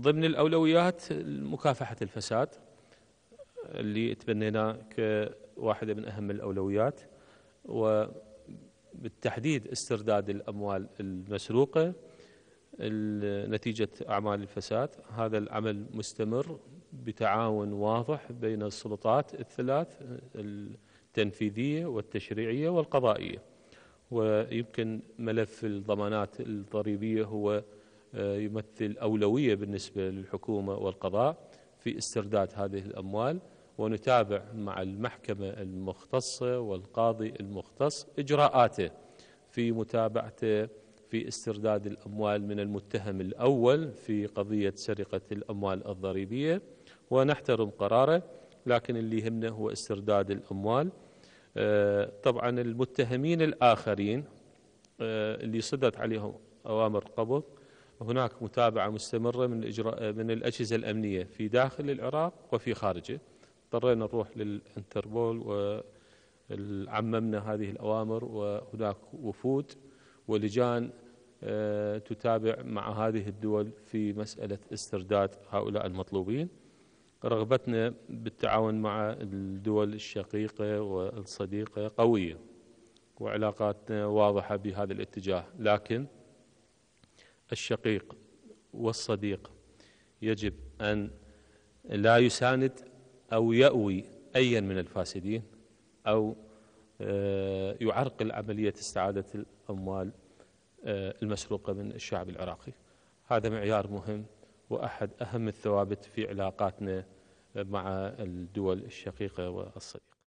ضمن الأولويات مكافحة الفساد اللي تبنيناه كواحدة من أهم الأولويات وبالتحديد استرداد الأموال المسروقة نتيجة أعمال الفساد هذا العمل مستمر بتعاون واضح بين السلطات الثلاث التنفيذية والتشريعية والقضائية ويمكن ملف الضمانات الضريبية هو آه، يمثل أولوية بالنسبة للحكومة والقضاء في استرداد هذه الأموال ونتابع مع المحكمة المختصة والقاضي المختص إجراءاته في متابعته في استرداد الأموال من المتهم الأول في قضية سرقة الأموال الضريبية ونحترم قراره لكن اللي يهمنا هو استرداد الأموال آه، طبعا المتهمين الآخرين آه، اللي صدت عليهم أوامر قبض هناك متابعة مستمرة من من الأجهزة الأمنية في داخل العراق وفي خارجه اضطرينا نروح للانتربول وعممنا هذه الأوامر وهناك وفود ولجان آه، تتابع مع هذه الدول في مسألة استرداد هؤلاء المطلوبين رغبتنا بالتعاون مع الدول الشقيقة والصديقة قوية وعلاقاتنا واضحة بهذا الاتجاه لكن الشقيق والصديق يجب أن لا يساند أو يأوي أيا من الفاسدين أو آه، يعرقل عملية استعادة الأموال آه، المسروقة من الشعب العراقي هذا معيار مهم وأحد أهم الثوابت في علاقاتنا مع الدول الشقيقة والصديقة